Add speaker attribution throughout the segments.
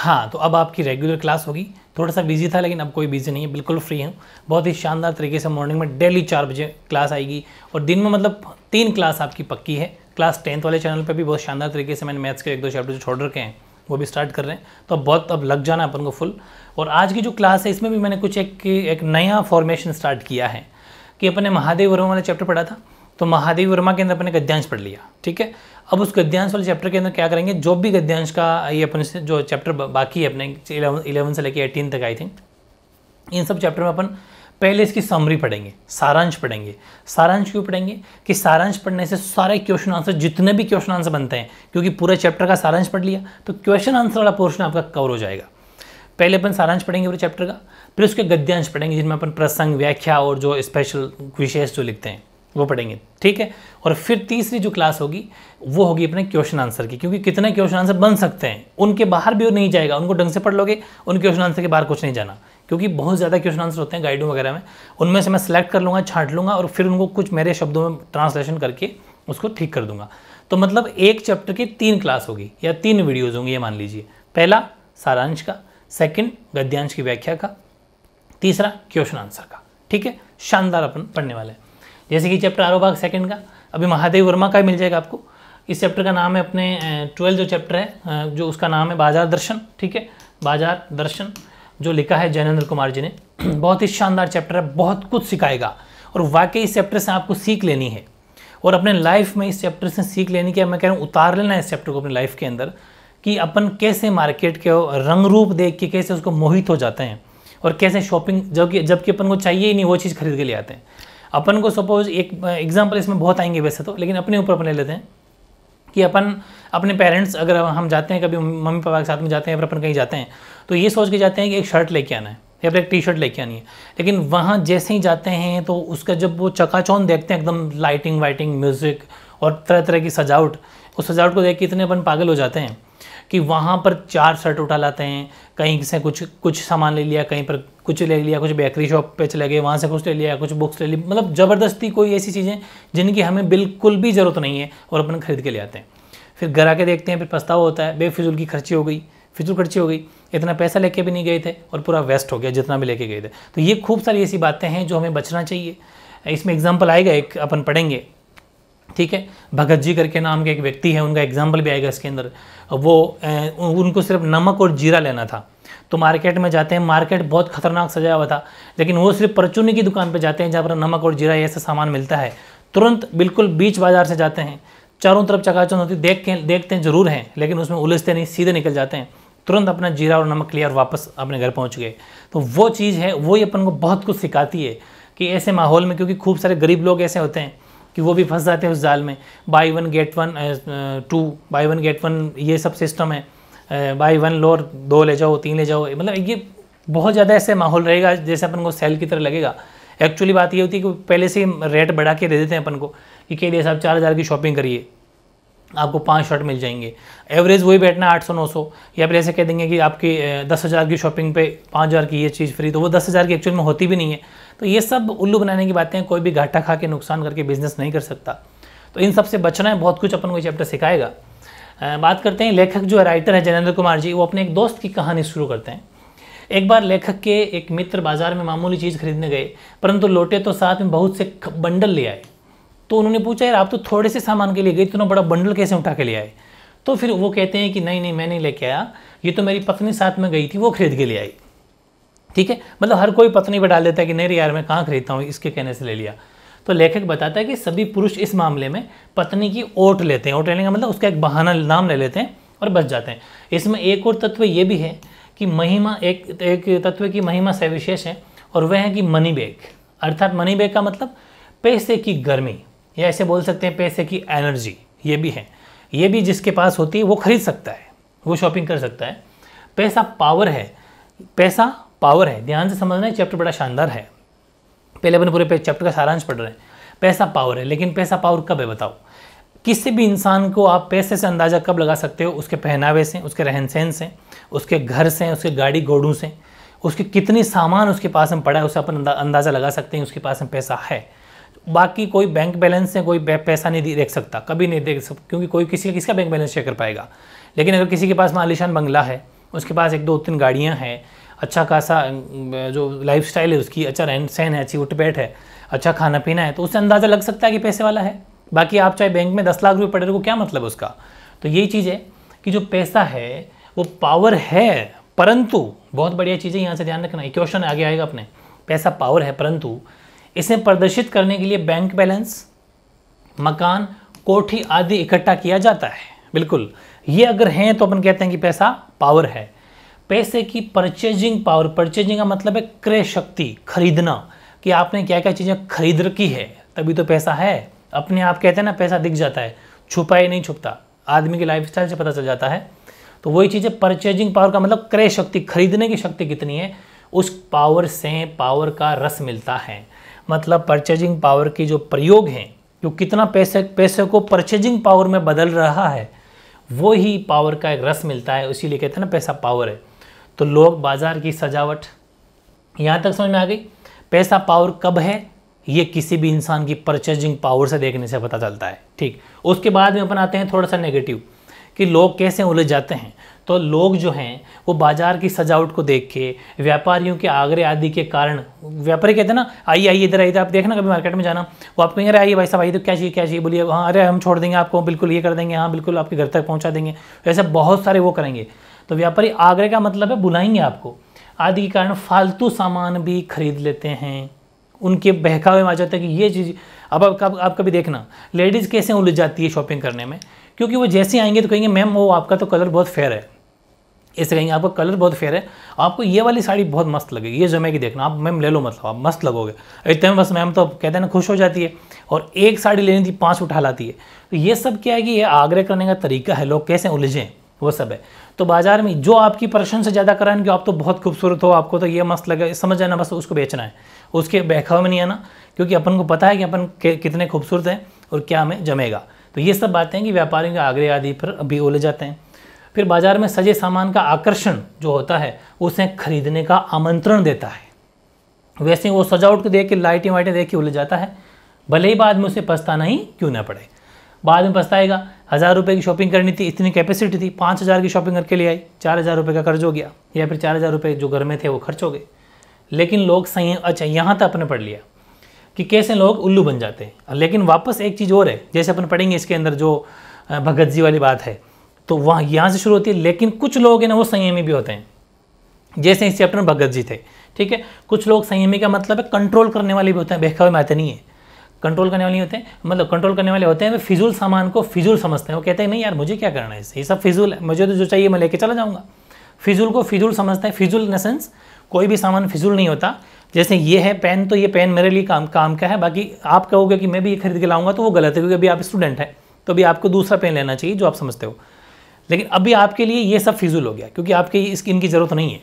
Speaker 1: हाँ तो अब आपकी रेगुलर क्लास होगी थोड़ा सा बिजी था लेकिन अब कोई बिजी नहीं है बिल्कुल फ्री हूँ बहुत ही शानदार तरीके से मॉर्निंग में डेली चार बजे क्लास आएगी और दिन में मतलब तीन क्लास आपकी पक्की है क्लास टेंथ वाले चैनल पर भी बहुत शानदार तरीके से मैंने मैथ्स के एक दो चैप्टर छोड़ रखे हैं वो भी स्टार्ट कर रहे हैं तो अब बहुत अब लग जाना अपन को फुल और आज की जो क्लास है इसमें भी मैंने कुछ एक एक नया फॉर्मेशन स्टार्ट किया है कि अपने महादेव वर्मा वाला चैप्टर पढ़ा था तो महादेवी वर्मा के अंदर अपने गद्यांश पढ़ लिया ठीक है अब उस गद्यांश वाले चैप्टर के अंदर क्या करेंगे जो भी गद्यांश का ये अपने जो चैप्टर बाकी है अपने इलेवन से लेके एटीन तक आई थिंक इन सब चैप्टर में अपन पहले इसकी समरी पढ़ेंगे सारांश पढ़ेंगे सारांश क्यों पढ़ेंगे कि सारांश पढ़ने से सारे क्वेश्चन आंसर जितने भी क्वेश्चन आंसर बनते हैं क्योंकि पूरे चैप्टर का सारांश पढ़ लिया तो क्वेश्चन आंसर वाला पोर्शन आपका कवर हो जाएगा पहले अपन सारांश पढ़ेंगे पूरे चैप्टर का फिर उसके गद्यांश पढ़ेंगे जिनमें अपन प्रसंग व्याख्या और जो स्पेशल विशेष जो लिखते हैं वो पढ़ेंगे ठीक है और फिर तीसरी जो क्लास होगी वो होगी अपने क्वेश्चन आंसर की क्योंकि कितने क्वेश्चन आंसर बन सकते हैं उनके बाहर भी नहीं जाएगा उनको ढंग से पढ़ लोगे उन क्वेश्चन आंसर के बाहर कुछ नहीं जाना क्योंकि बहुत ज़्यादा क्वेश्चन आंसर होते हैं गाइडों वगैरह में उनमें से मैं सेलेक्ट कर लूँगा छाँट लूँगा और फिर उनको कुछ मेरे शब्दों में ट्रांसलेशन करके उसको ठीक कर दूंगा तो मतलब एक चैप्टर की तीन क्लास होगी या तीन वीडियोज़ होंगी ये मान लीजिए पहला सारांश का सेकेंड गद्यांश की व्याख्या का तीसरा क्वेश्चन आंसर का ठीक है शानदार अपन पढ़ने वाले हैं जैसे कि चैप्टर आरो भाग सेकेंड का अभी महादेव वर्मा का मिल जाएगा आपको इस चैप्टर का नाम है अपने ट्वेल्थ जो चैप्टर है जो उसका नाम है बाजार दर्शन ठीक है बाजार दर्शन जो लिखा है जैनेन्द्र कुमार जी ने बहुत ही शानदार चैप्टर है बहुत कुछ सिखाएगा और वाकई इस चैप्टर से आपको सीख लेनी है और अपने लाइफ में इस चैप्टर से सीख लेनी की मैं कह रहा हूँ उतार लेना है इस चैप्टर को अपनी लाइफ के अंदर कि अपन कैसे मार्केट के रंग रूप देख के कैसे उसको मोहित हो जाते हैं और कैसे शॉपिंग जबकि जबकि अपन को चाहिए ही नहीं वो चीज़ खरीद के ले आते हैं अपन को सपोज एक एग्जाम्पल इसमें बहुत आएंगे वैसे तो लेकिन अपने ऊपर अपन ले लेते हैं कि अपन अपने पेरेंट्स अगर हम जाते हैं कभी मम्मी पापा के साथ में जाते हैं या फिर अपन कहीं जाते हैं तो ये सोच के जाते हैं कि एक शर्ट लेके आना है या फिर एक टी शर्ट लेके आनी है लेकिन वहाँ जैसे ही जाते हैं तो उसका जब वो चकाचौन देखते हैं एकदम लाइटिंग वाइटिंग म्यूज़िक और तरह तरह की सजावट उस सजावट को देख के इतने अपन पागल हो जाते हैं कि वहाँ पर चार शर्ट उठा लाते हैं कहीं से कुछ कुछ सामान ले लिया कहीं पर कुछ ले लिया कुछ बेकरी शॉप पे चले गए वहाँ से कुछ ले लिया कुछ बुक्स ले ली मतलब ज़बरदस्ती कोई ऐसी चीज़ें जिनकी हमें बिल्कुल भी ज़रूरत नहीं है और अपन खरीद के ले आते हैं फिर घर आके देखते हैं फिर पछतावा होता है बेफिजुल की खर्ची हो गई फिजूल खर्ची हो गई इतना पैसा लेके भी नहीं गए थे और पूरा वेस्ट हो गया जितना भी लेके गए थे तो ये खूब सारी ऐसी बातें हैं जो हमें बचना चाहिए इसमें एग्जाम्पल आएगा एक अपन पढ़ेंगे ठीक है भगत जी करके नाम के एक व्यक्ति है उनका एग्जाम्पल भी आएगा इसके अंदर वो उनको सिर्फ नमक और जीरा लेना था तो मार्केट में जाते हैं मार्केट बहुत खतरनाक सजाया हुआ था लेकिन वो सिर्फ परचूनी की दुकान पर जाते हैं जहाँ पर नमक और जीरा ऐसा सामान मिलता है तुरंत बिल्कुल बीच बाजार से जाते हैं चारों तरफ चकाचौन होती देख के देखते हैं जरूर हैं लेकिन उसमें उलझते नहीं सीधे निकल जाते हैं तुरंत अपना जीरा और नमक लिया और वापस अपने घर पहुँच गए तो वो चीज़ है वही अपन को बहुत कुछ सिखाती है कि ऐसे माहौल में क्योंकि खूब सारे गरीब लोग ऐसे होते हैं कि वो भी फंस जाते हैं उस जाल में buy one get one two buy one get one ये सब सिस्टम है बाई वन लोर दो ले जाओ तीन ले जाओ मतलब ये बहुत ज़्यादा ऐसे माहौल रहेगा जैसे अपन को सेल की तरह लगेगा एक्चुअली बात ये होती है कि पहले से रेट बढ़ा के दे देते हैं अपन को कि के डी साहब चार हज़ार की शॉपिंग करिए आपको पाँच शॉट मिल जाएंगे एवरेज वही बैठना आठ सौ नौ सौ या फिर ऐसे कह देंगे कि आपकी दस हज़ार की शॉपिंग पे पाँच हज़ार की ये चीज़ फ्री तो वो दस हज़ार की एक्चुअल में होती भी नहीं है तो ये सब उल्लू बनाने की बातें कोई भी घाटा खा के नुकसान करके बिजनेस नहीं कर सकता तो इन सब से बचना है बहुत कुछ अपन को ये चैप्टर सिखाएगा बात करते हैं लेखक जो है राइटर है जनेंद्र कुमार जी वो अपने एक दोस्त की कहानी शुरू करते हैं एक बार लेखक के एक मित्र बाजार में मामूली चीज़ खरीदने गए परंतु लौटे तो साथ में बहुत से बंडल ले आए तो उन्होंने पूछा यार आप तो थोड़े से सामान के लिए गए इतना बड़ा बंडल कैसे उठा के ले आए तो फिर वो कहते हैं कि नहीं नहीं मैं नहीं लेके आया ये तो मेरी पत्नी साथ में गई थी वो खरीद के ले आई ठीक है मतलब हर कोई पत्नी पर डाल देता है कि नहीं रे यार मैं कहाँ खरीदता हूँ इसके कहने से ले लिया तो लेखक बताता है कि सभी पुरुष इस मामले में पत्नी की ओट लेते हैं ओट लेने का मतलब उसका एक बहाना नाम ले लेते हैं और बच जाते हैं इसमें एक और तत्व ये भी है कि महिमा एक एक तत्व की महिमा सविशेष है और वह है कि मनी बैग अर्थात मनी बैग का मतलब पैसे की गर्मी या ऐसे बोल सकते हैं पैसे की एनर्जी ये भी है ये भी जिसके पास होती है वो खरीद सकता है वो शॉपिंग कर सकता है पैसा पावर है पैसा पावर है ध्यान से समझना है चैप्टर बड़ा शानदार है पहले अपने पूरे चैप्टर का सारांश पढ़ रहे हैं पैसा पावर है लेकिन पैसा पावर कब है बताओ किसी भी इंसान को आप पैसे से अंदाज़ा कब लगा सकते हो उसके पहनावे से उसके रहन सहन से उसके घर से उसके गाड़ी घोड़ों से उसके कितनी सामान उसके पास में पड़ा है उसे अपन अंदाज़ा लगा सकते हैं उसके पास में पैसा है बाकी कोई बैंक बैलेंस से कोई पैसा नहीं देख सकता कभी नहीं देख सकता क्योंकि कोई किसी का किसका बैंक बैलेंस चेक कर पाएगा लेकिन अगर किसी के पास मालिशान बंगला है उसके पास एक दो तीन गाड़ियाँ हैं अच्छा खासा अं, अं, जो लाइफ है उसकी अच्छा रहन सहन है अच्छी उठपैठ है अच्छा खाना पीना है तो उससे अंदाज़ा लग सकता है कि पैसे वाला है बाकी आप चाहे बैंक में दस लाख रुपये पड़े को क्या मतलब उसका तो यही चीज़ है कि जो पैसा है वो पावर है परंतु बहुत बढ़िया चीज़ है यहाँ से ध्यान रखना क्वेश्चन आगे आएगा अपने पैसा पावर है परंतु इसे प्रदर्शित करने के लिए बैंक बैलेंस मकान कोठी आदि इकट्ठा किया जाता है बिल्कुल ये अगर हैं तो अपन कहते हैं कि पैसा पावर है पैसे की परचेजिंग पावर परचेजिंग का मतलब है क्रय शक्ति खरीदना कि आपने क्या क्या चीज़ें खरीद रखी है तभी तो पैसा है अपने आप कहते हैं ना पैसा दिख जाता है छुपा ही नहीं छुपता आदमी की लाइफ से पता चल जाता है तो वही चीज़ें परचेजिंग पावर का मतलब क्रय शक्ति खरीदने की शक्ति कितनी है उस पावर से पावर का रस मिलता है मतलब परचेजिंग पावर की जो प्रयोग हैं जो कितना पैसे पैसे को परचेजिंग पावर में बदल रहा है वो ही पावर का एक रस मिलता है इसीलिए कहते हैं ना पैसा पावर है तो लोग बाज़ार की सजावट यहाँ तक समझ में आ गई पैसा पावर कब है ये किसी भी इंसान की परचेजिंग पावर से देखने से पता चलता है ठीक उसके बाद में अपन आते हैं थोड़ा सा नेगेटिव कि लोग कैसे उलझ जाते हैं तो लोग जो हैं वो बाजार की सजावट को देख के व्यापारियों के आगरे आदि के कारण व्यापारी कहते हैं ना आइए आइए इधर आइए तो आप देखना कभी मार्केट में जाना वो आप कहेंगे अरे आइए भाई साहब आइए तो क्या चाहिए क्या चाहिए बोलिए हाँ अरे हम छोड़ देंगे आपको बिल्कुल ये कर देंगे हाँ बिल्कुल आपके घर तक पहुँचा देंगे तो ऐसे बहुत सारे वो करेंगे तो व्यापारी आगरे का मतलब है बुलाएंगे आपको आदि के कारण फालतू सामान भी खरीद लेते हैं उनके बहकावे में आ जाता है कि ये चीज़ अब आप, कब आप कभी देखना लेडीज़ कैसे उलझ जाती है शॉपिंग करने में क्योंकि वो जैसे आएंगे तो कहेंगे मैम वो आपका तो कलर बहुत फेयर है ऐसे कहेंगे आपका कलर बहुत फेयर है आपको ये वाली साड़ी बहुत मस्त लगेगी ये जमे की देखना आप मैम ले लो मतलब आप मस्त लगोगे इतने में बस मैम तो कहते हैं ना खुश हो जाती है और एक साड़ी लेनी थी पाँच उठा लाती है तो ये सब क्या है कि ये आग्रह करने का तरीका है लोग कैसे उलझें वो सब है तो बाजार में जो आपकी प्रशन से ज़्यादा कि आप तो बहुत खूबसूरत हो आपको तो ये मस्त लगे समझ जाना बस उसको बेचना है उसके बहखाव में नहीं आना क्योंकि अपन को पता है कि अपन कितने खूबसूरत हैं और क्या हमें जमेगा तो ये सब बातें कि व्यापारियों के आग्रह आदि पर अभी ओले जाते हैं फिर बाजार में सजे सामान का आकर्षण जो होता है उसे खरीदने का आमंत्रण देता है वैसे वो सजावट को देख के लाइटें वाइटें देख के उलझ जाता है भले ही बाद में उसे पछताना ही क्यों ना पड़े बाद में पछताएगा हज़ार रुपये की शॉपिंग करनी थी इतनी कैपेसिटी थी पाँच हज़ार की शॉपिंग करके ले आई चार हज़ार रुपये का कर्ज हो गया या फिर चार हज़ार रुपये जो घर में थे वो खर्च हो गए लेकिन लोग सही अच्छा यहाँ तक अपने पढ़ लिया कि कैसे लोग उल्लू बन जाते हैं लेकिन वापस एक चीज़ और है जैसे अपन पढ़ेंगे इसके अंदर जो भगत जी वाली बात है तो वहाँ यहाँ से शुरू होती है लेकिन कुछ लोग हैं ना वो संयमी भी होते हैं जैसे इस चैप्टर में भगत जी थे ठीक है कुछ लोग संयमी का मतलब है कंट्रोल करने वाले भी होते हैं बहकावे में आते नहीं है कंट्रोल मतलब करने वाले होते हैं मतलब तो कंट्रोल करने वाले होते हैं वे फिजूल सामान को फिजूल समझते हैं वो कहते हैं नहीं यार मुझे क्या करना है इससे ये सब फिजूल है मुझे तो जो चाहिए मैं लेके चला जाऊँगा फिजूल को फिजूल समझते हैं फिजूल इन सेंस कोई भी सामान फिजूल नहीं होता जैसे ये है पेन तो ये पेन मेरे लिए काम काम का है बाकी आप कहोगे कि मैं भी ये खरीद के लाऊंगा तो वो गलत है क्योंकि अभी आप स्टूडेंट हैं तो अभी आपको दूसरा पेन लेना चाहिए जो आप समझते हो लेकिन अभी आपके लिए ये सब फिजूल हो गया क्योंकि आपके इसकी इनकी ज़रूरत नहीं है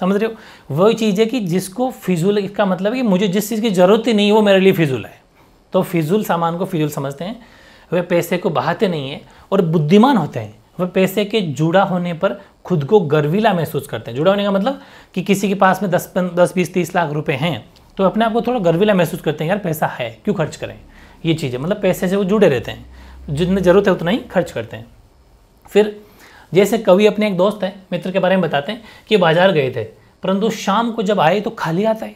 Speaker 1: समझ रहे हो वही चीज़ है कि जिसको फिजूल का मतलब है कि मुझे जिस चीज़ की ज़रूरत ही नहीं वो मेरे लिए फिजूल है तो फिजूल सामान को फिजूल समझते हैं वे पैसे को बहाते नहीं हैं और बुद्धिमान होते हैं वह पैसे के जुड़ा होने पर खुद को गर्वीला महसूस करते हैं जुड़ा होने का मतलब कि किसी के पास में दस दस बीस तीस लाख रुपए हैं तो अपने आप को थोड़ा गर्वीला महसूस करते हैं यार पैसा है क्यों खर्च करें ये चीज़ है मतलब पैसे से वो जुड़े रहते हैं जितने ज़रूरत है उतना ही खर्च करते हैं फिर जैसे कवि अपने एक दोस्त हैं मित्र के बारे में बताते हैं कि बाजार गए थे परंतु शाम को जब आए तो खाली आता है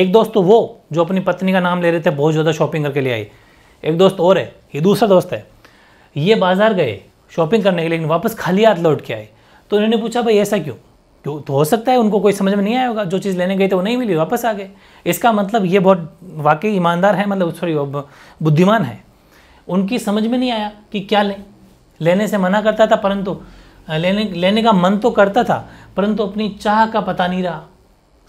Speaker 1: एक दोस्त तो वो जो अपनी पत्नी का नाम ले रहे थे बहुत ज़्यादा शॉपिंग करके ले आई एक दोस्त और है ये दूसरा दोस्त है ये बाज़ार गए शॉपिंग करने के लिए लेकिन वापस खाली हाथ लौट के आए तो उन्होंने पूछा भाई ऐसा क्यों क्यों तो हो सकता है उनको कोई समझ में नहीं आया होगा जो चीज़ लेने गए थे वो नहीं मिली वापस आ गए इसका मतलब ये बहुत वाकई ईमानदार है मतलब सॉरी बुद्धिमान है उनकी समझ में नहीं आया कि क्या लें लेने से मना करता था परंतु लेने लेने का मन तो करता था परंतु अपनी चाह का पता नहीं रहा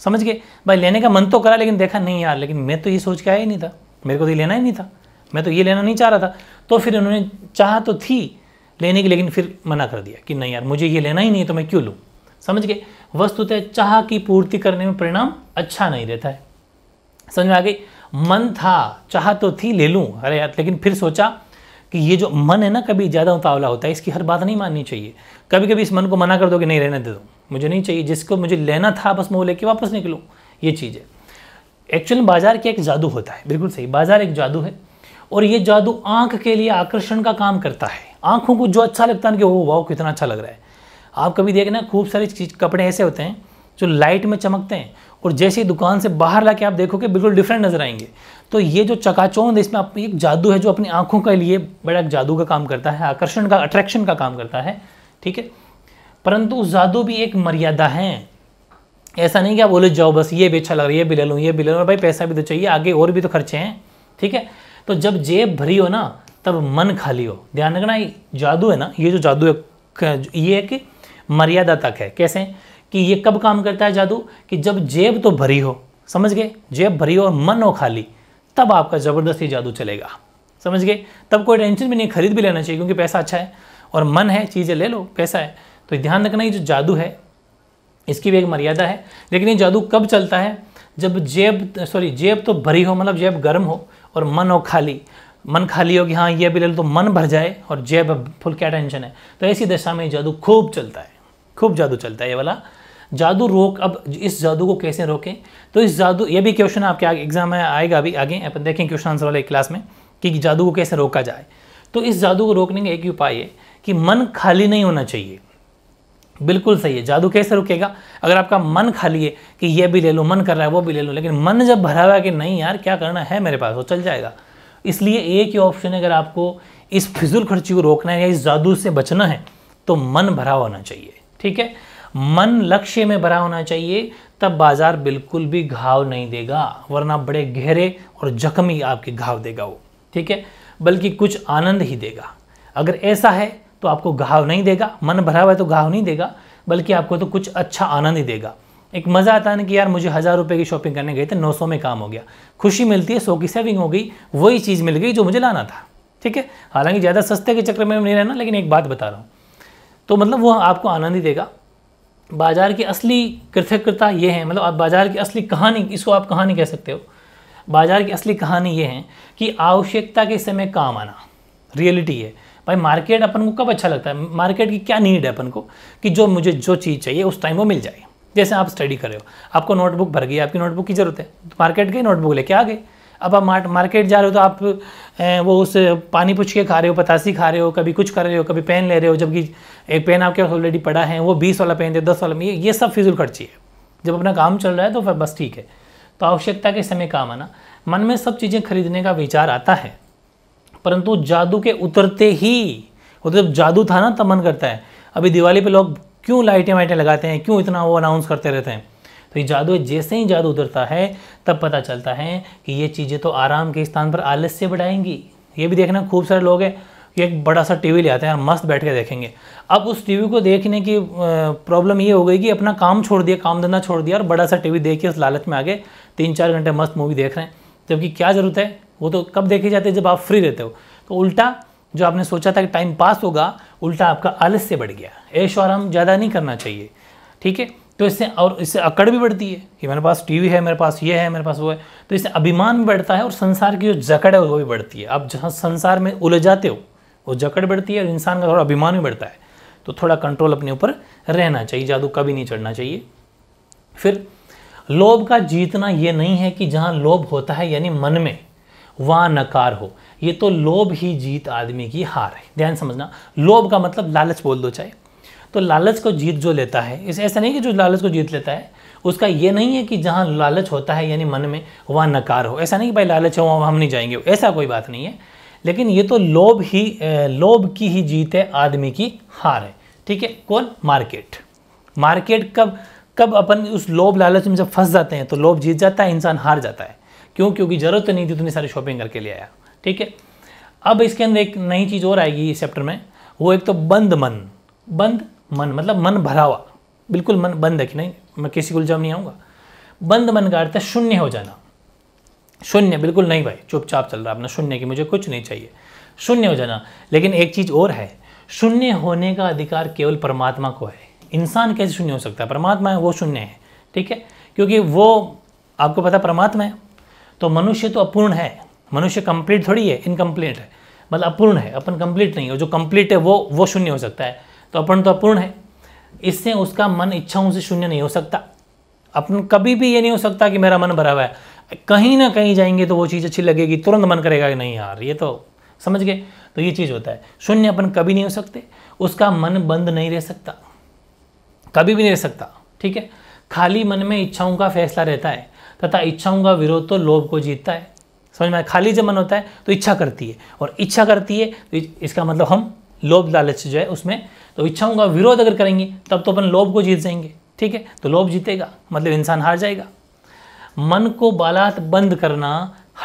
Speaker 1: समझ गए भाई लेने का मन तो करा लेकिन देखा नहीं यार लेकिन मैं तो ये सोच के आया ही नहीं था मेरे को तो ये लेना ही नहीं था मैं तो ये लेना नहीं चाह रहा था तो फिर उन्होंने चाह तो थी लेने की लेकिन फिर मना कर दिया कि नहीं यार मुझे ये लेना ही नहीं तो मैं क्यों लूँ समझ गए वस्तुतः चाह की पूर्ति करने में परिणाम अच्छा नहीं रहता है समझ में आ गई मन था चाह तो थी ले लूँ अरे यार लेकिन फिर सोचा कि ये जो मन है ना कभी ज़्यादा उतावला होता है इसकी हर बात नहीं माननी चाहिए कभी कभी इस मन को मना कर दो कि नहीं रहने दे दो मुझे नहीं चाहिए जिसको मुझे लेना था बस मैं वो लेके वापस निकलूँ ये चीज़ है एक्चुअल बाज़ार का एक जादू होता है बिल्कुल सही बाज़ार एक जादू है और ये जादू आँख के लिए आकर्षण का काम करता है आँखों को जो अच्छा लगता है कि वो वाह कितना अच्छा लग रहा है आप कभी देखना खूब सारे चीज कपड़े ऐसे होते हैं जो लाइट में चमकते हैं और जैसे ही दुकान से बाहर ला के आप देखोगे बिल्कुल डिफरेंट नज़र आएंगे तो ये जो चकाचौंध इसमें आप एक जादू है जो अपनी आंखों के लिए बड़ा जादू का काम करता है आकर्षण का अट्रैक्शन का काम करता है ठीक है परंतु उस जादू भी एक मर्यादा है ऐसा नहीं कि आप बोले जाओ बस ये भी अच्छा लग रहा है ये भी ले लूँ ये भी ले लूँ भाई पैसा भी तो चाहिए आगे और भी तो खर्चे हैं ठीक है तो जब जेब भरी हो ना तब मन खाली हो ध्यान रखना जादू है ना ये जो जादू है ये एक मर्यादा तक है कैसे कि ये कब काम करता है जादू कि जब जेब तो भरी हो समझ गए जेब भरी हो और मन हो खाली तब आपका ज़बरदस्ती जादू चलेगा समझ गए तब कोई टेंशन भी नहीं खरीद भी लेना चाहिए क्योंकि पैसा अच्छा है और मन है चीज़ें ले लो पैसा है तो ध्यान रखना ये जो जादू है इसकी भी एक मर्यादा है लेकिन ये जादू कब चलता है जब जेब सॉरी जेब तो भरी हो मतलब जेब गर्म हो और मन हो खाली मन खाली हो कि हाँ ये भी ले लो तो मन भर जाए और जेब फुल क्या टेंशन है तो ऐसी दशा में जादू खूब चलता है खूब जादू चलता है ये वाला जादू रोक अब इस जादू को कैसे रोकें तो इस जादू ये भी क्वेश्चन आपके आगे एग्जाम में आएगा अभी आगे अपन देखें क्वेश्चन आंसर वाले क्लास में कि जादू को कैसे रोका जाए तो इस जादू को रोकने का एक ही उपाय है कि मन खाली नहीं होना चाहिए बिल्कुल सही है जादू कैसे रुकेगा अगर आपका मन खाली है कि ये भी ले लो मन कर रहा है वो भी ले लो लेकिन मन जब भरा हुआ है कि नहीं यार क्या करना है मेरे पास वो चल जाएगा इसलिए एक ही ऑप्शन है अगर आपको इस फिजूल खर्ची को रोकना है या इस जादू से बचना है तो मन भरा होना चाहिए ठीक है मन लक्ष्य में भरा होना चाहिए तब बाजार बिल्कुल भी घाव नहीं देगा वरना बड़े गहरे और जख्मी आपके घाव देगा वो ठीक है बल्कि कुछ आनंद ही देगा अगर ऐसा है तो आपको घाव नहीं देगा मन भरा हुआ है तो घाव नहीं देगा बल्कि आपको तो कुछ अच्छा आनंद ही देगा एक मज़ा आता है ना कि यार मुझे हज़ार रुपये की शॉपिंग करने गए थे तो नौ सौ में काम हो गया खुशी मिलती है सौ की सेविंग हो गई वही चीज़ मिल गई जो मुझे लाना था ठीक है हालांकि ज़्यादा सस्ते के चक्कर में नहीं रहना लेकिन एक बात बता रहा हूँ तो मतलब वह आपको आनंद ही देगा बाजार की असली कृतज्ञता ये है मतलब आप बाजार की असली कहानी इसको आप कहानी कह सकते हो बाजार की असली कहानी ये है कि आवश्यकता के समय काम आना रियलिटी है भाई मार्केट अपन को कब अच्छा लगता है मार्केट की क्या नीड है अपन को कि जो मुझे जो चीज़ चाहिए उस टाइम वो मिल जाए जैसे आप स्टडी कर रहे हो आपको नोटबुक भर गई आपकी नोटबुक की ज़रूरत है तो मार्केट गई नोटबुक लेके आ गए अब आप मार्केट जा रहे हो तो आप वो उस पानी पुछ के खा रहे हो पतासी खा रहे हो कभी कुछ कर रहे हो कभी पेन ले रहे हो जबकि एक पेन आपके पास ऑलरेडी पड़ा है वो बीस वाला पेन दे दस वाला ये ये सब फिजूल खर्ची है जब अपना काम चल रहा है तो फिर बस ठीक है तो आवश्यकता के समय काम आना मन में सब चीज़ें खरीदने का विचार आता है परंतु जादू के उतरते ही वो तो जब जादू था ना तब मन करता है अभी दिवाली पे लोग क्यों लाइटें वाइटें लगाते हैं क्यों इतना वो अनाउंस करते रहते हैं तो ये जादू जैसे ही जादू उतरता है तब पता चलता है कि ये चीज़ें तो आराम के स्थान पर आलस्य बढ़ाएंगी ये भी देखना खूब सारे लोग हैं एक बड़ा सा टीवी ले आते हैं और मस्त बैठ के देखेंगे अब उस टीवी को देखने की प्रॉब्लम ये हो गई कि अपना काम छोड़ दिया काम धंधा छोड़ दिया और बड़ा सा टीवी देख के उस लालच में आगे तीन चार घंटे मस्त मूवी देख रहे हैं जबकि क्या ज़रूरत है वो तो कब देखी जाती है जब आप फ्री रहते हो तो उल्टा जो आपने सोचा था कि टाइम पास होगा उल्टा आपका आलस्य बढ़ गया ऐश आराम ज़्यादा नहीं करना चाहिए ठीक है तो इससे और इससे अकड़ भी बढ़ती है कि मेरे पास टीवी है मेरे पास ये है मेरे पास वो है तो इससे अभिमान भी बढ़ता है और संसार की जो जकड़ है वो भी बढ़ती है आप जहाँ संसार में उलझ जाते हो वो जकड़ बढ़ती है और इंसान का थोड़ा अभिमान भी बढ़ता है तो थोड़ा कंट्रोल अपने ऊपर रहना चाहिए जादू कभी नहीं चढ़ना चाहिए फिर लोभ का जीतना ये नहीं है कि जहाँ लोभ होता है यानी मन में वहाँ नकार हो ये तो लोभ ही जीत आदमी की हार है ध्यान समझना लोभ का मतलब लालच बोल दो चाहे तो लालच को जीत जो लेता है इस ऐसा नहीं कि जो लालच को जीत लेता है उसका ये नहीं है कि जहाँ लालच होता है यानी मन में वहाँ नकार हो ऐसा नहीं कि भाई लालच है वहाँ हम नहीं जाएंगे ऐसा कोई बात नहीं है लेकिन ये तो लोभ ही लोभ की ही जीत है आदमी की हार है ठीक है कौन मार्केट मार्केट कब कब अपन उस लोभ लालच में जब फंस जाते हैं तो लोभ जीत जाता है इंसान हार जाता है क्यों क्योंकि ज़रूरत तो नहीं थी तुमने तो सारी शॉपिंग करके ले आया ठीक है अब इसके अंदर एक नई चीज़ और आएगी इस चैप्टर में वो एक तो बंद मन बंद मन मतलब मन भरा हुआ बिल्कुल मन बंद है कि नहीं मैं किसी को उलझा नहीं आऊँगा बंद मन का अर्थ है शून्य हो जाना शून्य बिल्कुल नहीं भाई चुपचाप चल रहा अपना शून्य की मुझे कुछ नहीं चाहिए शून्य हो जाना लेकिन एक चीज़ और है शून्य होने का अधिकार केवल परमात्मा को है इंसान कैसे शून्य हो सकता है परमात्मा है वो शून्य है ठीक है क्योंकि वो आपको पता परमात्मा है तो मनुष्य तो अपूर्ण है मनुष्य कंप्लीट थोड़ी है इनकम्प्लीट है मतलब अपूर्ण है अपन कंप्लीट नहीं है जो कंप्लीट है वो वो शून्य हो सकता है तो अपन तो अपूर्ण है इससे उसका मन इच्छाओं से शून्य नहीं हो सकता अपन कभी भी ये नहीं हो सकता कि मेरा मन भरा हुआ है कहीं ना कहीं जाएंगे तो वो चीज़ अच्छी लगेगी तुरंत मन करेगा कि नहीं यार ये तो समझ गए तो ये चीज़ होता है शून्य अपन कभी नहीं हो सकते उसका मन बंद नहीं रह सकता कभी भी नहीं रह सकता ठीक है खाली मन में इच्छाओं का फैसला रहता है तथा इच्छाओं का विरोध तो लोभ को जीतता है समझ में खाली जब मन होता है तो इच्छा करती है और इच्छा करती है तो इसका मतलब हम लोभ लालच जो है उसमें तो इच्छाओं का विरोध अगर करेंगे तब तो अपन लोभ को जीत जाएंगे ठीक है तो लोभ जीतेगा मतलब इंसान हार जाएगा मन को बालात बंद करना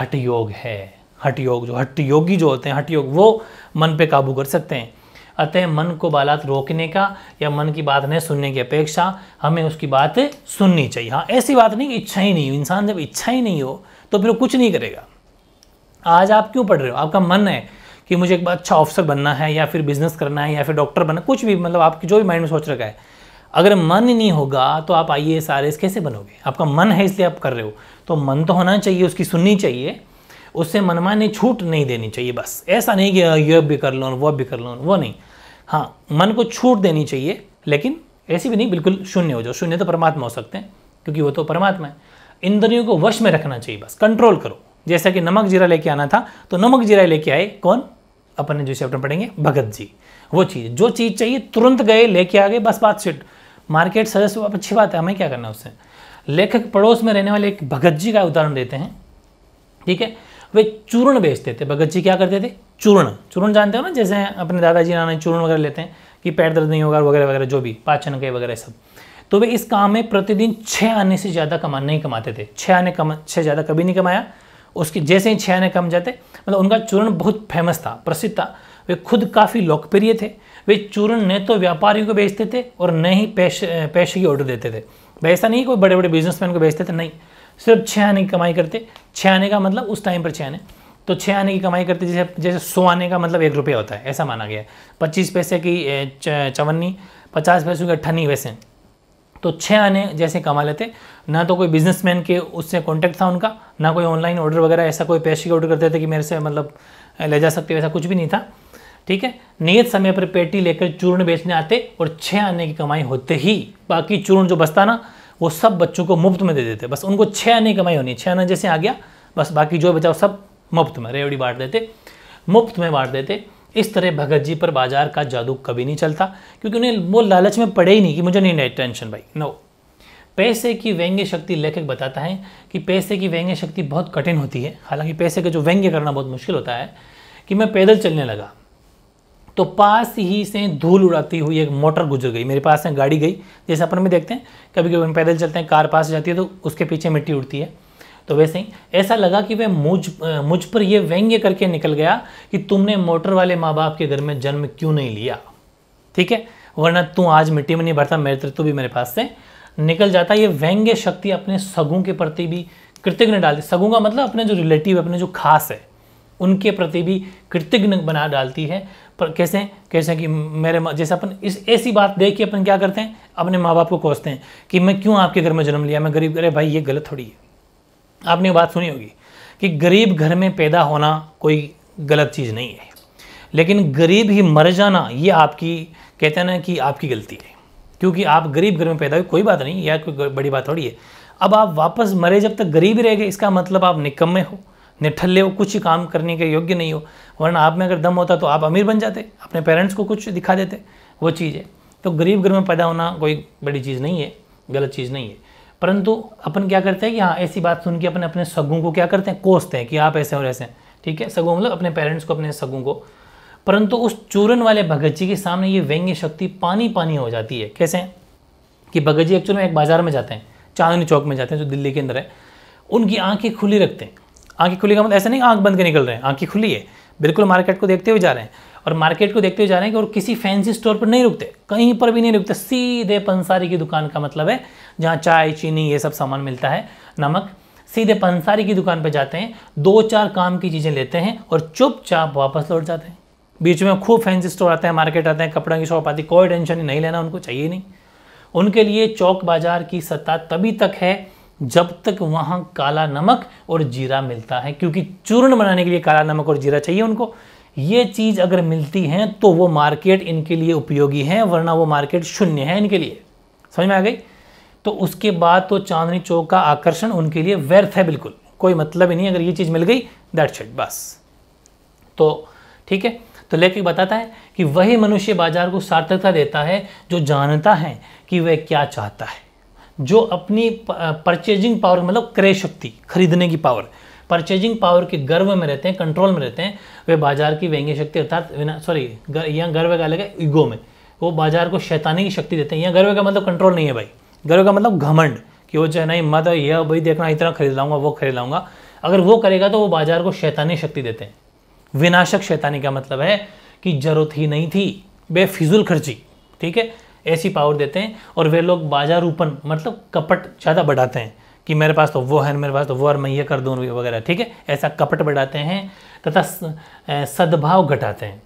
Speaker 1: हट योग है हट योग जो हट योगी जो होते हैं हट योग वो मन पे काबू कर सकते हैं अतः मन को बालात रोकने का या मन की बात नहीं सुनने की अपेक्षा हमें उसकी बात सुननी चाहिए हाँ ऐसी बात नहीं कि इच्छा ही नहीं हो इंसान जब इच्छा ही नहीं हो तो फिर वो कुछ नहीं करेगा आज आप क्यों पढ़ रहे हो आपका मन है कि मुझे एक अच्छा ऑफिसर बनना है या फिर बिजनेस करना है या फिर डॉक्टर बनना कुछ भी मतलब आपकी जो भी माइंड में सोच रखा है अगर मन नहीं होगा तो आप आई एस आर एस कैसे बनोगे आपका मन है इसलिए आप कर रहे हो तो मन तो होना चाहिए उसकी सुननी चाहिए उससे मनमानी छूट नहीं देनी चाहिए बस ऐसा नहीं कि हाँ, ये भी कर लो वो भी कर लो वो नहीं हाँ मन को छूट देनी चाहिए लेकिन ऐसी भी नहीं बिल्कुल शून्य हो जाओ शून्य तो परमात्मा हो सकते हैं क्योंकि वो तो परमात्मा है इंद्रियों को वश में रखना चाहिए बस कंट्रोल करो जैसा कि नमक जीरा लेके आना था तो नमक जीरा लेके आए कौन अपन ने जो चैप्टर पढ़ेंगे भगत जी वो चीज़ जो चीज़ चाहिए तुरंत गए लेके आ गए बस बात सेट मार्केट सदस्य अच्छी बात है हमें क्या करना है उससे लेखक पड़ोस में रहने वाले एक भगत जी का उदाहरण देते हैं ठीक है वे चूर्ण बेचते थे भगत जी क्या करते थे चूर्ण चूर्ण जानते हो ना जैसे अपने दादाजी नाना चूर्ण वगैरह लेते हैं कि पैर दर्द नहीं होगा वगैरह वगैरह जो भी पाचन के वगैरह सब तो वे इस काम में प्रतिदिन छः आने से ज़्यादा कमा नहीं कमाते थे छः आने कमा छः ज़्यादा कभी नहीं कमाया उसके जैसे ही छः आने कम जाते मतलब उनका चूर्ण बहुत फेमस था प्रसिद्ध था वे खुद काफ़ी लोकप्रिय थे वे चूर्ण न तो व्यापारियों को बेचते थे और न ही पैसे पैसे की ऑर्डर देते थे वैसा नहीं कोई बड़े बड़े बिजनेसमैन को बेचते थे नहीं सिर्फ छः आने की कमाई करते छः आने का मतलब उस टाइम पर छः आने तो छः आने की कमाई करते जैसे जैसे सौ आने का मतलब एक रुपया होता है ऐसा माना गया है पच्चीस पैसे की चवन्नी पचास पैसों की अट्ठानी वैसे तो छः आने जैसे कमा लेते ना तो कोई बिजनेसमैन के उससे कॉन्टैक्ट था उनका ना कोई ऑनलाइन ऑर्डर वगैरह ऐसा कोई पेश के ऑर्डर करते थे कि मेरे से मतलब ले जा सकते वैसा कुछ भी नहीं था ठीक है नियत समय पर पेटी लेकर चूर्ण बेचने आते और छः आने की कमाई होते ही बाकी चूर्ण जो बसता ना वो सब बच्चों को मुफ्त में दे देते बस उनको छः आने की कमाई होनी छः आना जैसे आ गया बस बाकी जो बचाओ सब मुफ्त में रेवड़ी बांट देते मुफ्त में बांट देते इस तरह भगत जी पर बाजार का जादू कभी नहीं चलता क्योंकि उन्हें वो लालच में पड़े ही नहीं कि मुझे नहीं टेंशन भाई नो पैसे की व्यंग्य शक्ति लेखक बताता है कि पैसे की व्यंग्य शक्ति बहुत कठिन होती है हालांकि पैसे का जो व्यंग्य करना बहुत मुश्किल होता है कि मैं पैदल चलने लगा तो पास ही से धूल उड़ाती हुई एक मोटर गुजर गई मेरे पास से गाड़ी गई जैसे अपन में देखते हैं कभी कभी पैदल चलते हैं कार पास जाती है तो उसके पीछे मिट्टी उड़ती है तो वैसे ही ऐसा लगा कि वह मुझ मुझ पर यह व्यंग्य करके निकल गया कि तुमने मोटर वाले माँ बाप के घर में जन्म क्यों नहीं लिया ठीक है वरना तू आज मिट्टी में नहीं भरता तृत्व भी मेरे पास से निकल जाता ये व्यंग्य शक्ति अपने सगों के प्रति भी कृतज्ञ डालती सगों का मतलब अपने जो रिलेटिव अपने जो खास है उनके प्रति भी कृतज्ञ बना डालती है पर कैसे कैसे कि मेरे जैसे अपन इस ऐसी बात देख के अपन क्या करते हैं अपने माँ बाप को कोसते हैं कि मैं क्यों आपके घर में जन्म लिया मैं गरीब अरे भाई ये गलत थोड़ी है आपने बात सुनी होगी कि गरीब घर में पैदा होना कोई गलत चीज़ नहीं है लेकिन गरीब ही मर जाना ये आपकी कहते हैं ना कि आपकी गलती है क्योंकि आप गरीब घर में पैदा हुए कोई बात नहीं यह कोई बड़ी बात थोड़ी है अब आप वापस मरे जब तक गरीब रह गए इसका मतलब आप निकम्मे हो निठल्ले हो कुछ काम करने के योग्य नहीं हो वरना आप में अगर दम होता तो आप अमीर बन जाते अपने पेरेंट्स को कुछ दिखा देते वो चीज़ है तो गरीब घर में पैदा होना कोई बड़ी चीज़ नहीं है गलत चीज़ नहीं है परंतु अपन क्या करते हैं कि हाँ ऐसी बात सुन के अपने अपने सगों को क्या करते हैं कोसते हैं कि आप ऐसे और ऐसे ठीक है सगों मतलब अपने पेरेंट्स को अपने सगों को परंतु उस चूरन वाले भगत जी के सामने ये व्यंग्य शक्ति पानी पानी हो जाती है कैसे कि भगत जी एक्चुअली में एक बाजार में जाते हैं चांदनी चौक में जाते हैं जो दिल्ली के अंदर है उनकी आंखें खुली रखते हैं आंखें खुली का मतलब ऐसा नहीं आंख बंद के निकल रहे हैं आंखें खुली है बिल्कुल मार्केट को देखते हुए जा रहे हैं और मार्केट को देखते हुए जा रहे हैं कि और किसी फैंसी स्टोर पर नहीं रुकते कहीं पर भी नहीं रुकते सीधे पंसारी की दुकान का मतलब है जहाँ चाय चीनी ये सब सामान मिलता है नमक सीधे पंसारी की दुकान पर जाते हैं दो चार काम की चीज़ें लेते हैं और चुपचाप वापस लौट जाते हैं बीच में खूब फैंसी स्टोर आते हैं मार्केट आते हैं कपड़ों की शॉप आती है कोई टेंशन नहीं लेना उनको चाहिए नहीं उनके लिए चौक बाजार की सत्ता तभी तक है जब तक वहाँ काला नमक और जीरा मिलता है क्योंकि चूर्ण बनाने के लिए काला नमक और जीरा चाहिए उनको ये चीज़ अगर मिलती है तो वो मार्केट इनके लिए उपयोगी है वरना वो मार्केट शून्य है इनके लिए समझ में आ गई तो उसके बाद तो चांदनी चौक का आकर्षण उनके लिए व्यर्थ है बिल्कुल कोई मतलब ही नहीं अगर ये चीज़ मिल गई दैट शिट बस तो ठीक है तो लेखक बताता है कि वही मनुष्य बाजार को सार्थकता देता है जो जानता है कि वह क्या चाहता है जो अपनी परचेजिंग पावर मतलब क्रय शक्ति खरीदने की पावर परचेजिंग पावर के गर्व में रहते हैं कंट्रोल में रहते हैं वे बाजार की व्यंग्य शक्ति अर्थात सॉरी यहाँ गर्व का अलग है ईगो में वो बाजार को शैतानी की शक्ति देते हैं यहाँ गर्व का मतलब कंट्रोल नहीं है भाई गर्व का मतलब घमंड कि वो जो है नहीं मत यह भाई देखना इतना खरीद लाऊंगा वो खरीद लाऊंगा अगर वो करेगा तो वो बाजार को शैतानी शक्ति देते हैं विनाशक शैतानी का मतलब है कि जरूरत ही नहीं थी बेफिजुल खर्ची ठीक है ऐसी पावर देते हैं और वे लोग बाजार ऊपन मतलब कपट ज़्यादा बढ़ाते हैं कि मेरे पास तो वो है मेरे पास तो वो और मैं ये कर दूँ वगैरह ठीक है ऐसा कपट बढ़ाते हैं तथा सद्भाव घटाते हैं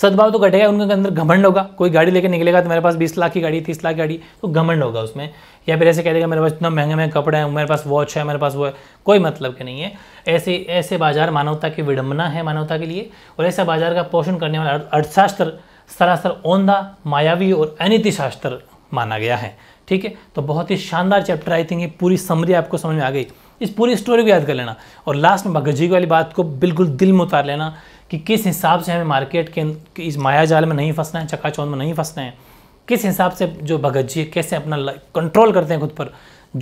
Speaker 1: सद्भाव तो घटेगा उनके अंदर घमंड होगा कोई गाड़ी लेके निकलेगा तो मेरे पास बीस लाख की गाड़ी तीस लाख की गाड़ी तो घमंड होगा उसमें या फिर ऐसे कह देगा मेरे पास इतना महंगे महंगे कपड़े हैं मेरे पास वॉच है मेरे पास वो है कोई मतलब के नहीं है ऐसे ऐसे बाजार मानवता की विडम्बना है मानवता के लिए और ऐसा बाजार का पोषण करने वाला अर्थशास्त्र सरासर ओंधा मायावी और अनिति शास्त्र माना गया है ठीक है तो बहुत ही शानदार चैप्टर आई थिंक ये पूरी समरी आपको समझ में आ गई इस पूरी स्टोरी को याद कर लेना और लास्ट में भगत जी वाली बात को बिल्कुल दिल में उतार लेना कि किस हिसाब से हमें मार्केट के इस माया जाल में नहीं फंसना है चकाचौंध में नहीं फंसना है किस हिसाब से जो भगत जी कैसे अपना कंट्रोल करते हैं खुद पर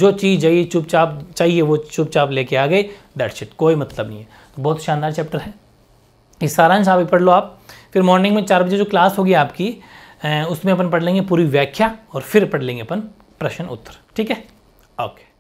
Speaker 1: जो चीज़ चाहिए चुपचाप चाहिए वो चुपचाप लेके आ गए दैट शिट कोई मतलब नहीं है तो बहुत शानदार चैप्टर है इस सारांश आप पढ़ लो आप फिर मॉर्निंग में चार बजे जो क्लास होगी आपकी उसमें अपन पढ़ लेंगे पूरी व्याख्या और फिर पढ़ लेंगे अपन प्रश्न उत्तर ठीक है ओके